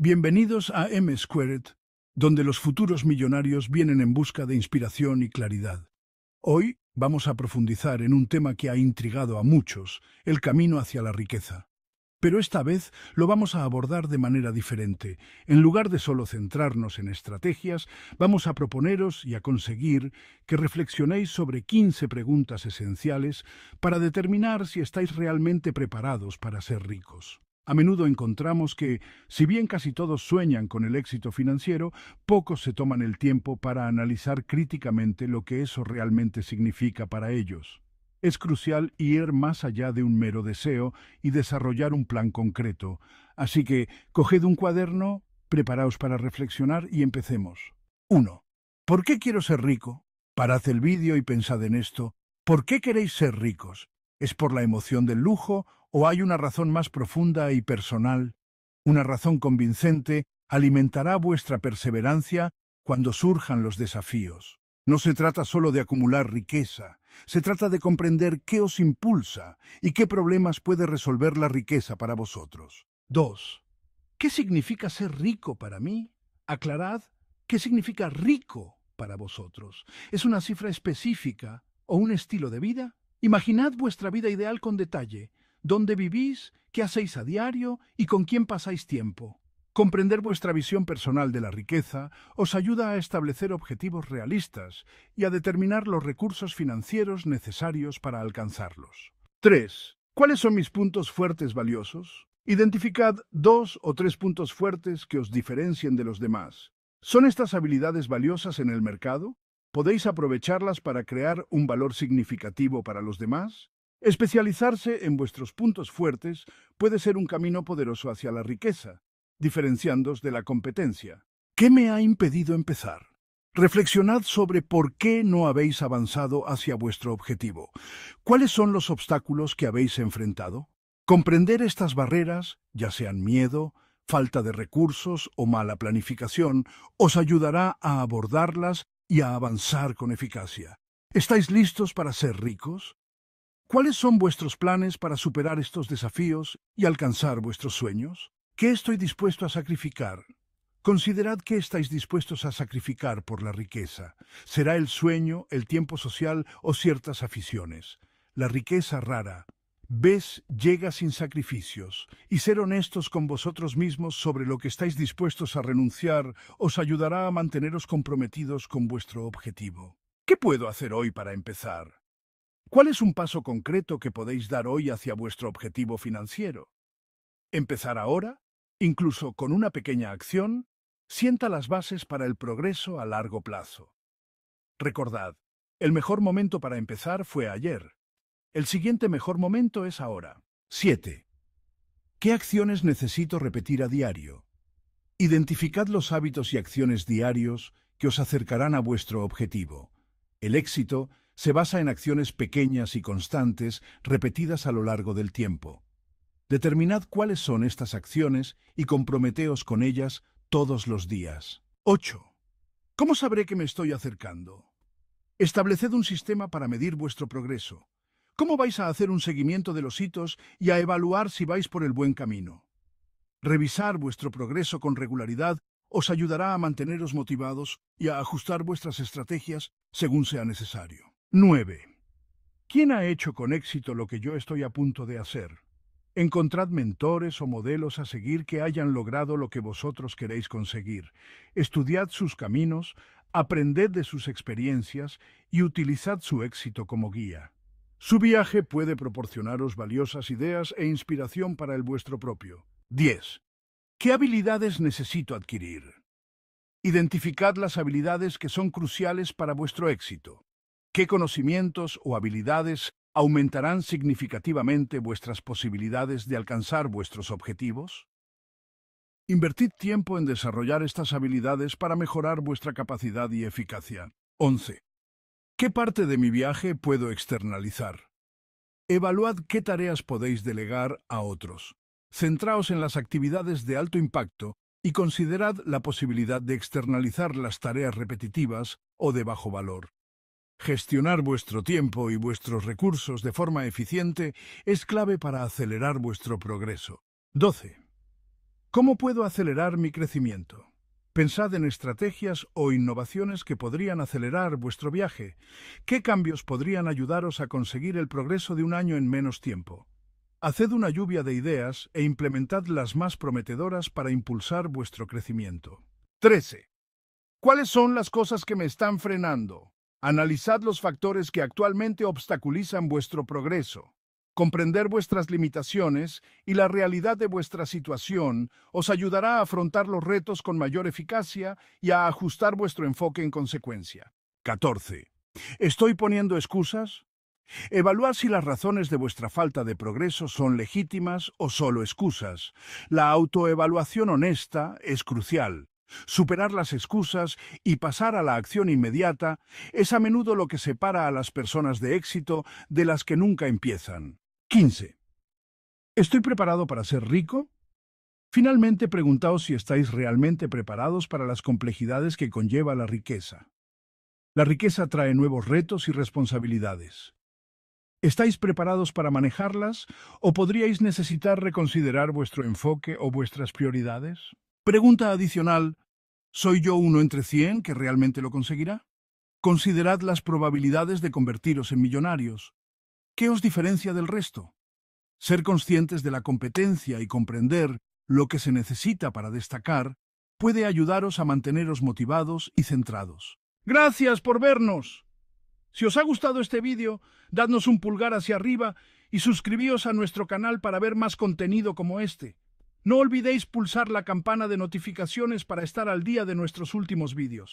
Bienvenidos a M-Squared, donde los futuros millonarios vienen en busca de inspiración y claridad. Hoy vamos a profundizar en un tema que ha intrigado a muchos, el camino hacia la riqueza. Pero esta vez lo vamos a abordar de manera diferente. En lugar de solo centrarnos en estrategias, vamos a proponeros y a conseguir que reflexionéis sobre 15 preguntas esenciales para determinar si estáis realmente preparados para ser ricos. A menudo encontramos que, si bien casi todos sueñan con el éxito financiero, pocos se toman el tiempo para analizar críticamente lo que eso realmente significa para ellos. Es crucial ir más allá de un mero deseo y desarrollar un plan concreto. Así que, coged un cuaderno, preparaos para reflexionar y empecemos. 1. ¿Por qué quiero ser rico? Parad el vídeo y pensad en esto. ¿Por qué queréis ser ricos? ¿Es por la emoción del lujo o hay una razón más profunda y personal, una razón convincente, alimentará vuestra perseverancia cuando surjan los desafíos. No se trata solo de acumular riqueza, se trata de comprender qué os impulsa y qué problemas puede resolver la riqueza para vosotros. 2. ¿Qué significa ser rico para mí? Aclarad, ¿qué significa rico para vosotros? ¿Es una cifra específica o un estilo de vida? Imaginad vuestra vida ideal con detalle dónde vivís, qué hacéis a diario y con quién pasáis tiempo. Comprender vuestra visión personal de la riqueza os ayuda a establecer objetivos realistas y a determinar los recursos financieros necesarios para alcanzarlos. 3. ¿Cuáles son mis puntos fuertes valiosos? Identificad dos o tres puntos fuertes que os diferencien de los demás. ¿Son estas habilidades valiosas en el mercado? ¿Podéis aprovecharlas para crear un valor significativo para los demás? Especializarse en vuestros puntos fuertes puede ser un camino poderoso hacia la riqueza, diferenciándos de la competencia. ¿Qué me ha impedido empezar? Reflexionad sobre por qué no habéis avanzado hacia vuestro objetivo. ¿Cuáles son los obstáculos que habéis enfrentado? Comprender estas barreras, ya sean miedo, falta de recursos o mala planificación, os ayudará a abordarlas y a avanzar con eficacia. ¿Estáis listos para ser ricos? ¿Cuáles son vuestros planes para superar estos desafíos y alcanzar vuestros sueños? ¿Qué estoy dispuesto a sacrificar? Considerad qué estáis dispuestos a sacrificar por la riqueza. ¿Será el sueño, el tiempo social o ciertas aficiones? La riqueza rara, Ves llega sin sacrificios, y ser honestos con vosotros mismos sobre lo que estáis dispuestos a renunciar os ayudará a manteneros comprometidos con vuestro objetivo. ¿Qué puedo hacer hoy para empezar? ¿Cuál es un paso concreto que podéis dar hoy hacia vuestro objetivo financiero? Empezar ahora, incluso con una pequeña acción, sienta las bases para el progreso a largo plazo. Recordad, el mejor momento para empezar fue ayer. El siguiente mejor momento es ahora. 7. ¿Qué acciones necesito repetir a diario? Identificad los hábitos y acciones diarios que os acercarán a vuestro objetivo. El éxito se basa en acciones pequeñas y constantes repetidas a lo largo del tiempo. Determinad cuáles son estas acciones y comprometeos con ellas todos los días. 8. ¿Cómo sabré que me estoy acercando? Estableced un sistema para medir vuestro progreso. ¿Cómo vais a hacer un seguimiento de los hitos y a evaluar si vais por el buen camino? Revisar vuestro progreso con regularidad os ayudará a manteneros motivados y a ajustar vuestras estrategias según sea necesario. 9. ¿Quién ha hecho con éxito lo que yo estoy a punto de hacer? Encontrad mentores o modelos a seguir que hayan logrado lo que vosotros queréis conseguir. Estudiad sus caminos, aprended de sus experiencias y utilizad su éxito como guía. Su viaje puede proporcionaros valiosas ideas e inspiración para el vuestro propio. 10. ¿Qué habilidades necesito adquirir? Identificad las habilidades que son cruciales para vuestro éxito qué conocimientos o habilidades aumentarán significativamente vuestras posibilidades de alcanzar vuestros objetivos? Invertid tiempo en desarrollar estas habilidades para mejorar vuestra capacidad y eficacia. 11. ¿Qué parte de mi viaje puedo externalizar? Evaluad qué tareas podéis delegar a otros. Centraos en las actividades de alto impacto y considerad la posibilidad de externalizar las tareas repetitivas o de bajo valor. Gestionar vuestro tiempo y vuestros recursos de forma eficiente es clave para acelerar vuestro progreso. 12. ¿Cómo puedo acelerar mi crecimiento? Pensad en estrategias o innovaciones que podrían acelerar vuestro viaje. ¿Qué cambios podrían ayudaros a conseguir el progreso de un año en menos tiempo? Haced una lluvia de ideas e implementad las más prometedoras para impulsar vuestro crecimiento. 13. ¿Cuáles son las cosas que me están frenando? Analizad los factores que actualmente obstaculizan vuestro progreso. Comprender vuestras limitaciones y la realidad de vuestra situación os ayudará a afrontar los retos con mayor eficacia y a ajustar vuestro enfoque en consecuencia. 14. ¿Estoy poniendo excusas? Evaluar si las razones de vuestra falta de progreso son legítimas o solo excusas. La autoevaluación honesta es crucial. Superar las excusas y pasar a la acción inmediata es a menudo lo que separa a las personas de éxito de las que nunca empiezan. 15. ¿Estoy preparado para ser rico? Finalmente, preguntaos si estáis realmente preparados para las complejidades que conlleva la riqueza. La riqueza trae nuevos retos y responsabilidades. ¿Estáis preparados para manejarlas o podríais necesitar reconsiderar vuestro enfoque o vuestras prioridades? Pregunta adicional, ¿soy yo uno entre cien que realmente lo conseguirá? Considerad las probabilidades de convertiros en millonarios. ¿Qué os diferencia del resto? Ser conscientes de la competencia y comprender lo que se necesita para destacar puede ayudaros a manteneros motivados y centrados. Gracias por vernos. Si os ha gustado este vídeo, dadnos un pulgar hacia arriba y suscribíos a nuestro canal para ver más contenido como este. No olvidéis pulsar la campana de notificaciones para estar al día de nuestros últimos vídeos.